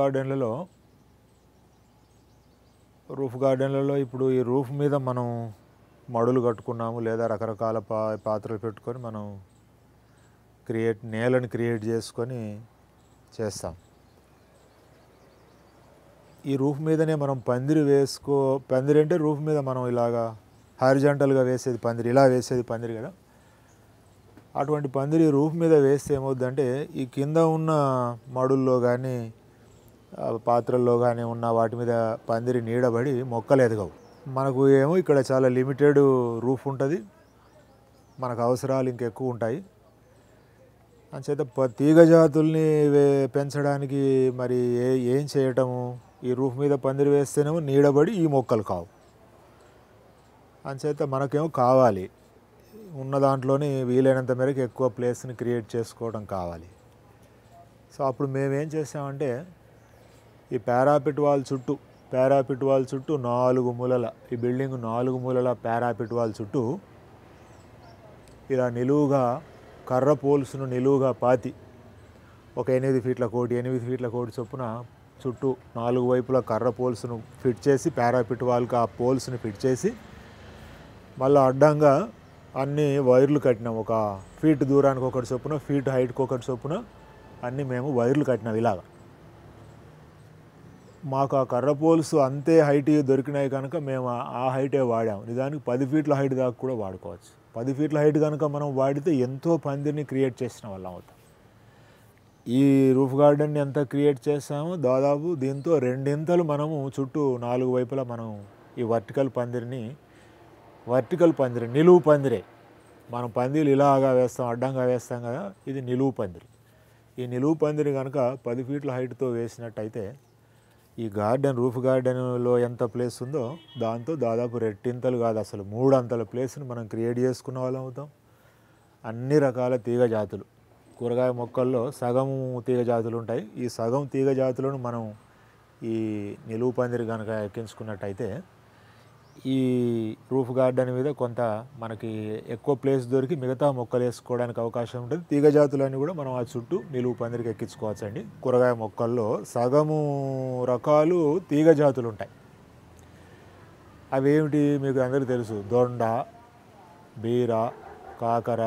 గార్డెన్లలో roof గార్డెన్లలో ఇప్పుడు ఈ roof మీద మనం మడులు కట్టుకున్నాము లేదా రకరకాల పా పాత్రలు పెట్టుకొని మనం క్రియేట్ నేలను క్రియేట్ చేసుకొని చేస్తాం ఈ రూఫ్ మీదనే మనం పందిరి వేసుకో పందిరి అంటే రూఫ్ మీద మనం ఇలాగా హారిజాంటల్గా వేసేది పందిరి ఇలా వేసేది పందిరి కదా అటువంటి పందిరి రూఫ్ మీద వేస్తే ఏమవుద్దంటే ఈ కింద ఉన్న మడుల్లో కానీ పాత్రల్లో కానీ ఉన్న వాటి మీద పందిరి నీడబడి మొక్కలు ఎదగవు మనకు ఏమో ఇక్కడ చాలా లిమిటెడ్ రూఫ్ ఉంటుంది మనకు అవసరాలు ఇంకెక్కువ ఉంటాయి అంచేత తీగ జాతుల్ని పెంచడానికి మరి ఏ ఏం చేయటము ఈ రూఫ్ మీద పందిరి వేస్తేనేమో నీడబడి ఈ మొక్కలు కావు అంచేత మనకేమో కావాలి ఉన్న దాంట్లోనే వీలైనంత మేరకు ఎక్కువ ప్లేస్ని క్రియేట్ చేసుకోవడం కావాలి సో అప్పుడు మేమేం చేసామంటే ఈ పారాపిట్ వాల్ చుట్టూ పారాపిట్ వాల్ చుట్టూ నాలుగు మూలల ఈ బిల్డింగ్ నాలుగు మూలల పారాపిట్ వాల్ చుట్టూ ఇలా నిలువుగా కర్ర పోల్స్ను నిలువుగా పాతి ఒక ఎనిమిది ఫీట్ల కోటి ఎనిమిది ఫీట్ల కోటి చొప్పున చుట్టూ నాలుగు వైపులా కర్ర పోల్స్ను ఫిట్ చేసి పారాపిట్ వాల్కి ఆ పోల్స్ని ఫిట్ చేసి మళ్ళీ అడ్డంగా అన్ని వైర్లు కట్టినాం ఒక ఫీట్ దూరానికి ఒకటి చొప్పున ఫీట్ హైట్కి ఒకటి చొప్పున అన్నీ మేము వైర్లు కట్టినాం ఇలాగా మాకు ఆ కర్ర పోల్స్ అంతే హైట్ దొరికినాయి కనుక మేము ఆ హైటే వాడాము నిజానికి పది ఫీట్ల హైట్ దాకా కూడా వాడుకోవచ్చు పది ఫీట్ల హైట్ కనుక మనం వాడితే ఎంతో పందిరిని క్రియేట్ చేసిన వాళ్ళం అవుతాం ఈ రూఫ్ గార్డెన్ని ఎంత క్రియేట్ చేస్తామో దాదాపు దీంతో రెండింతలు మనము చుట్టూ నాలుగు వైపులా మనం ఈ వర్టికల్ పందిరిని వర్టికల్ పందిరి నిలువు పందిరే మనం పందిలు ఇలాగా వేస్తాం అడ్డంగా వేస్తాం కదా ఇది నిలువు పందిరి ఈ నిలువు పందిరి కనుక పది ఫీట్ల హైట్తో వేసినట్టయితే ఈ గార్డెన్ రూఫ్ గార్డెన్లో ఎంత ప్లేస్ ఉందో దాంతో దాదాపు రెట్టింతలు కాదు అసలు మూడు అంతల ప్లేస్ని మనం క్రియేట్ చేసుకున్న వాళ్ళం అవుతాం అన్ని రకాల తీగ జాతులు కూరగాయ మొక్కల్లో సగం తీగ జాతులు ఉంటాయి ఈ సగం తీగ జాతులను మనం ఈ నిలువు పందిరి కనుక ఎక్కించుకున్నట్టయితే ఈ రూఫ్ గార్డెన్ మీద కొంత మనకి ఎక్కువ ప్లేస్ దొరికి మిగతా మొక్కలు వేసుకోవడానికి అవకాశం ఉంటుంది తీగ జాతులన్నీ కూడా మనం ఆ చుట్టూ నిలువు పందిరికి ఎక్కించుకోవచ్చు అండి కూరగాయ మొక్కల్లో సగము రకాలు తీగ జాతులు ఉంటాయి ఏమిటి మీకు అందరికీ తెలుసు దొండ బీర కాకర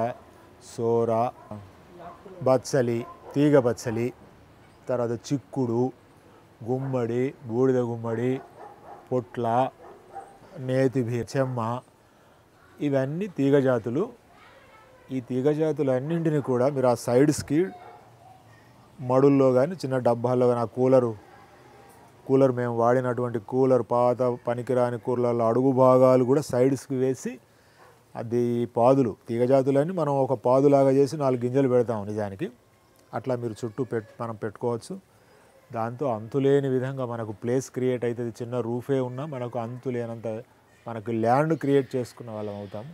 సోర బత్సలి తీగ బత్సలి తర్వాత చిక్కుడు గుమ్మడి బూడిద గుమ్మడి పొట్ల నేతి చెమ్మ ఇవన్నీ తీగజాతులు ఈ తీగజాతులన్నింటినీ కూడా మీరు ఆ సైడ్స్కి మడుల్లో కానీ చిన్న డబ్బాల్లో కానీ ఆ కూలరు కూలర్ మేము వాడినటువంటి కూలర్ పాత పనికిరాని కూలర్ల అడుగు భాగాలు కూడా సైడ్స్కి వేసి అది పాదులు తీగజాతులన్నీ మనం ఒక పాదులాగా చేసి నాలుగు గింజలు పెడతాం నిజానికి అట్లా మీరు చుట్టూ పెట్ మనం పెట్టుకోవచ్చు దాంతో అంతులేని విధంగా మనకు ప్లేస్ క్రియేట్ అవుతుంది చిన్న రూఫే ఉన్నా మనకు అంతు లేనంత మనకు ల్యాండ్ క్రియేట్ చేసుకున్న వాళ్ళం అవుతాం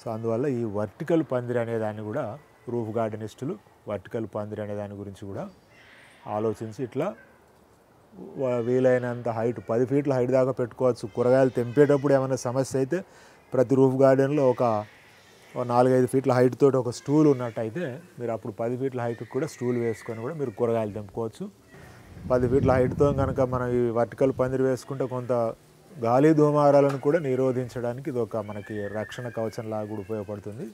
సో అందువల్ల ఈ వర్టికల్ పందిరి అనేదాన్ని కూడా రూఫ్ గార్డెనిస్టులు వర్టికల్ పందిరి అనే దాని గురించి కూడా ఆలోచించి ఇట్లా వీలైనంత హైట్ పది ఫీట్ల హైట్ దాకా పెట్టుకోవచ్చు కూరగాయలు తెంపేటప్పుడు ఏమైనా సమస్య అయితే ప్రతి రూఫ్ గార్డెన్లో ఒక నాలుగైదు ఫీట్ల హైట్ తోటి ఒక స్టూల్ ఉన్నట్టయితే మీరు అప్పుడు పది ఫీట్ల హైట్కి కూడా స్టూల్ వేసుకొని కూడా మీరు కూరగాయలు తెంపుకోవచ్చు పది ఫీట్ల హైట్తో కనుక మనం ఈ వర్టికల్ పందిరి వేసుకుంటే కొంత గాలి దోమారాలను కూడా నిరోధించడానికి ఇది ఒక మనకి రక్షణ కవచంలాగా కూడా ఉపయోగపడుతుంది